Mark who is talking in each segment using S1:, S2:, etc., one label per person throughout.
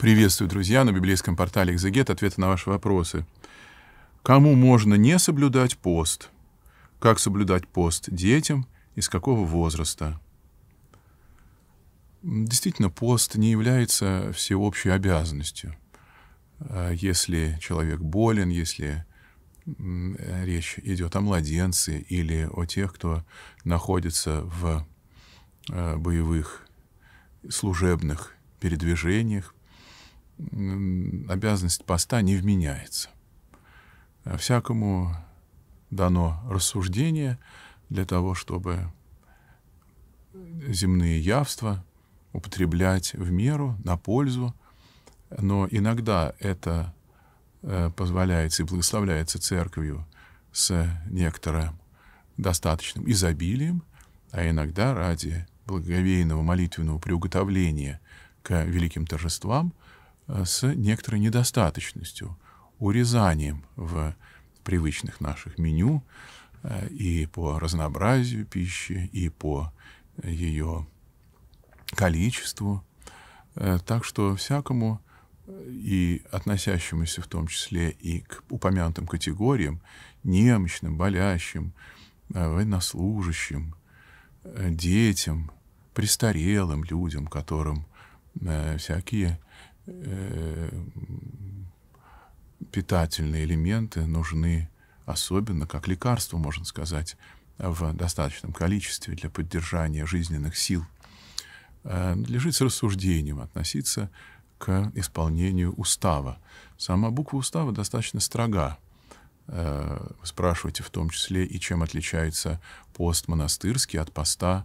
S1: Приветствую, друзья, на библейском портале «Экзегет» ответы на ваши вопросы. Кому можно не соблюдать пост? Как соблюдать пост детям? Из какого возраста? Действительно, пост не является всеобщей обязанностью. А если человек болен, если речь идет о младенце или о тех, кто находится в э, боевых служебных передвижениях, обязанность поста не вменяется. Э, всякому дано рассуждение для того, чтобы земные явства употреблять в меру, на пользу, но иногда это э, позволяется и благословляется церковью с некоторым достаточным изобилием, а иногда ради благовейного молитвенного приуготовления к великим торжествам – Э, с некоторой недостаточностью, урезанием в привычных наших меню э, и по разнообразию пищи, и по ее количеству. Э, так что всякому и относящемуся в том числе и к упомянутым категориям, немощным, болящим, военнослужащим, детям, престарелым людям, которым всякие Э, питательные элементы нужны особенно, как лекарство, можно сказать, в достаточном количестве для поддержания жизненных сил. Э, лежит с рассуждением относиться к исполнению устава. Сама буква устава достаточно строга. Э, вы спрашиваете в том числе и чем отличается пост монастырский от поста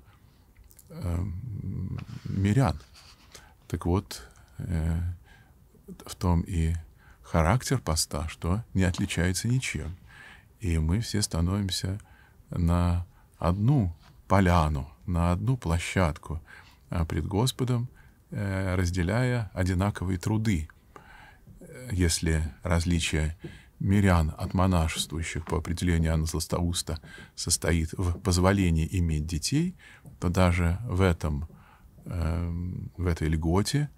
S1: э, мирян. Так вот, э, в том и характер поста, что не отличается ничем. И мы все становимся на одну поляну, на одну площадку а пред Господом, э, разделяя одинаковые труды. Э, если различие мирян от монашествующих по определению Анна Златоуста состоит в позволении иметь детей, то даже в этом э, в этой льготе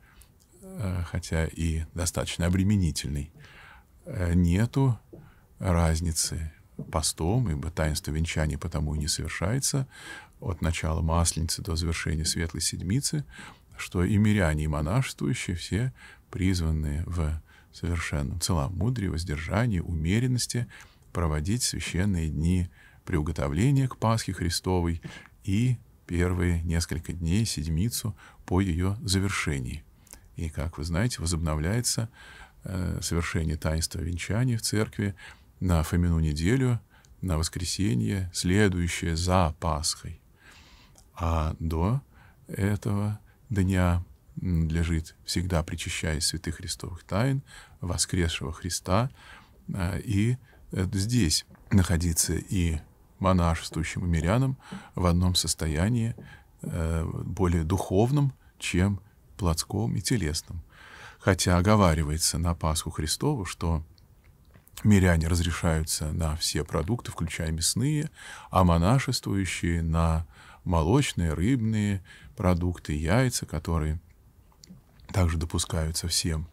S1: Э, хотя и достаточно обременительный, э, нету разницы постом, ибо таинство венчания потому и не совершается от начала Масленицы до завершения Светлой Седмицы, что и миряне, и монашествующие все призваны в совершенном целомудрии, воздержании, умеренности проводить священные дни приуготовления к Пасхе Христовой и первые несколько дней, седмицу по ее завершении. И, как вы знаете, возобновляется э, совершение таинства венчания в церкви на Фомину неделю, на воскресенье, следующее за Пасхой. А до этого дня лежит всегда причащаясь святых христовых тайн, воскресшего Христа, э, и э, здесь находиться и монашествующим и мирянам в одном состоянии, э, более духовном, чем плотском и телесном. Хотя оговаривается на Пасху Христову, что миряне разрешаются на все продукты, включая мясные, а монашествующие на молочные, рыбные продукты, яйца, которые также допускаются всем.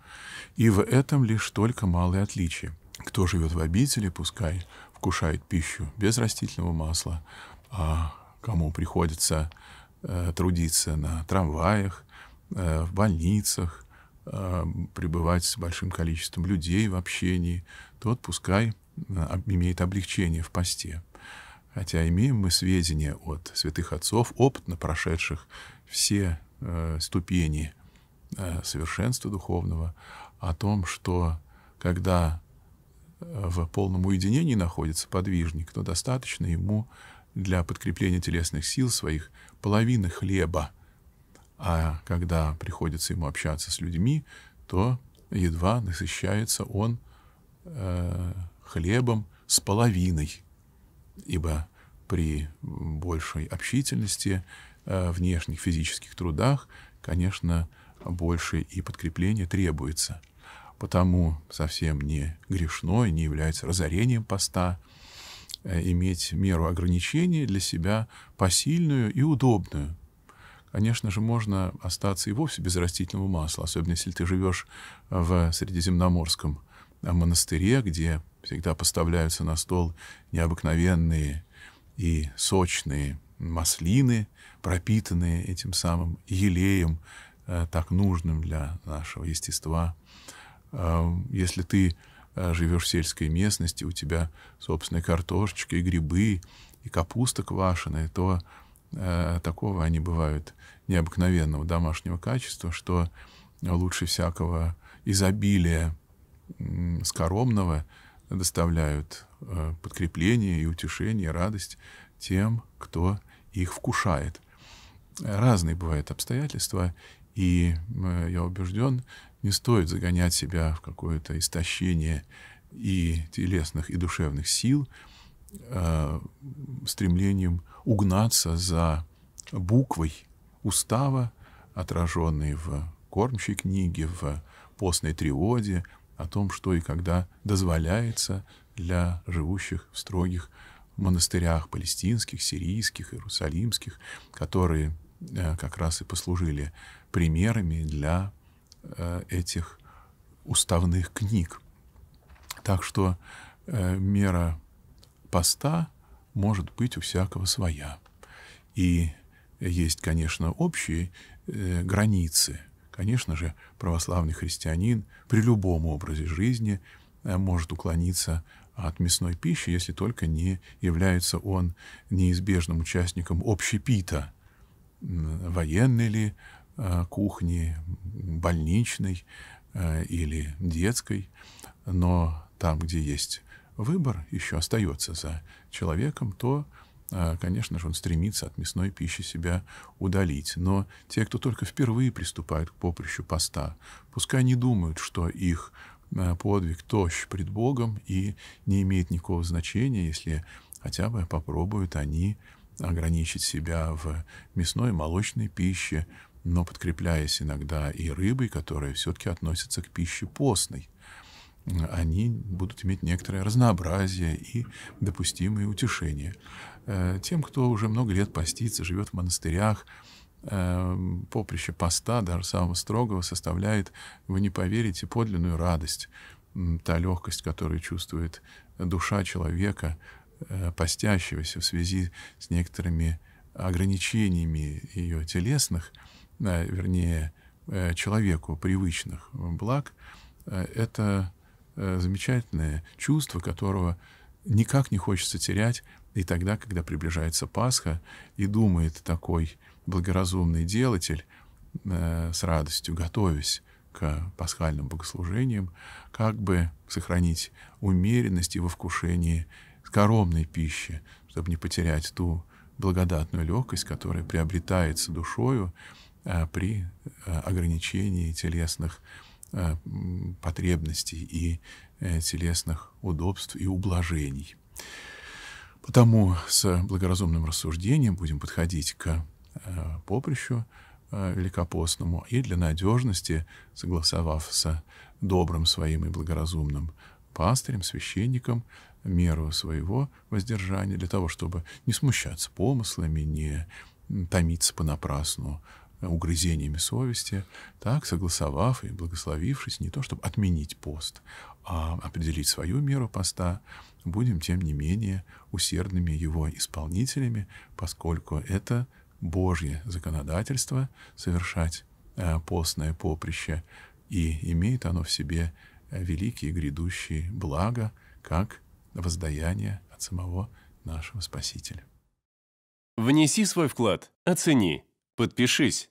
S1: И в этом лишь только малые отличия. Кто живет в обители, пускай вкушает пищу без растительного масла, а кому приходится э, трудиться на трамваях, Э, в больницах, э, пребывать с большим количеством людей в общении, тот пускай э, имеет облегчение в посте. Хотя имеем мы сведения от святых отцов, опытно прошедших все ступени совершенства духовного, о том, что когда в полном уединении находится подвижник, то достаточно ему для подкрепления телесных сил своих половины хлеба – а когда приходится ему общаться с людьми, то едва насыщается он э, хлебом с половиной, ибо при большей общительности, э, внешних физических трудах, конечно, больше и подкрепление требуется. Потому совсем не грешно и не является разорением поста э, иметь меру ограничений для себя посильную и удобную – Конечно же, можно остаться и вовсе без растительного масла, особенно если ты живешь э, в Средиземноморском э, монастыре, где всегда поставляются на стол необыкновенные и сочные маслины, пропитанные этим самым елеем, э, так нужным для нашего естества. Эм, если ты живешь в сельской местности, у тебя собственные картошечки, и грибы, и капуста квашеная, то Э, такого они бывают необыкновенного домашнего качества, что лучше всякого изобилия скоромного доставляют э, подкрепление и утешение, радость тем, кто их вкушает. Разные бывают обстоятельства, и э, я убежден, не стоит загонять себя в какое-то истощение и телесных, и душевных сил – э, стремлением угнаться за буквой устава, отраженной в кормчей книге, в постной триоде, о том, что и когда дозволяется для живущих в строгих монастырях палестинских, сирийских, иерусалимских, которые э, как раз и послужили примерами для э, этих уставных книг. Так что э, мера поста может быть у всякого своя. И есть, конечно, общие э, границы. Конечно же, православный христианин при любом образе жизни э, может уклониться от мясной пищи, если только не является он неизбежным участником общепита, э, военной ли э, кухни, больничной э, или детской. Но там, где есть выбор еще остается за человеком, то, э, конечно же, он стремится от мясной пищи себя удалить. Но те, кто только впервые приступают к поприщу поста, пускай не думают, что их э, подвиг тощ пред Богом и не имеет никакого значения, если хотя бы попробуют они ограничить себя в мясной и молочной пище, но подкрепляясь иногда и рыбой, которая все-таки относится к пище постной они будут иметь некоторое разнообразие и допустимые утешения. Э, тем, кто уже много лет постится, живет в монастырях, э, поприще поста, даже самого строгого, составляет, вы не поверите, подлинную радость, та легкость, которую чувствует душа человека, э, постящегося в связи с некоторыми ограничениями ее телесных, вернее, человеку привычных благ, это Э, замечательное чувство, которого никак не хочется терять. И тогда, когда приближается Пасха, и думает такой благоразумный делатель э, с радостью, готовясь к пасхальным богослужениям, как бы сохранить умеренность и во вкушении скоромной пищи, чтобы не потерять ту благодатную легкость, которая приобретается душою э, при ограничении телесных Э, потребностей и э, телесных удобств и ублажений. Потому с благоразумным рассуждением будем подходить к э, поприщу великопостному и для надежности, согласовав с добрым своим и благоразумным пастырем, священником, меру своего воздержания, для того, чтобы не смущаться помыслами, не томиться понапрасну угрызениями совести, так, согласовав и благословившись, не то чтобы отменить пост, а определить свою меру поста, будем, тем не менее, усердными его исполнителями, поскольку это Божье законодательство совершать э, постное поприще, и имеет оно в себе великие грядущие блага, как воздаяние от самого нашего Спасителя. Внеси свой вклад, оцени, подпишись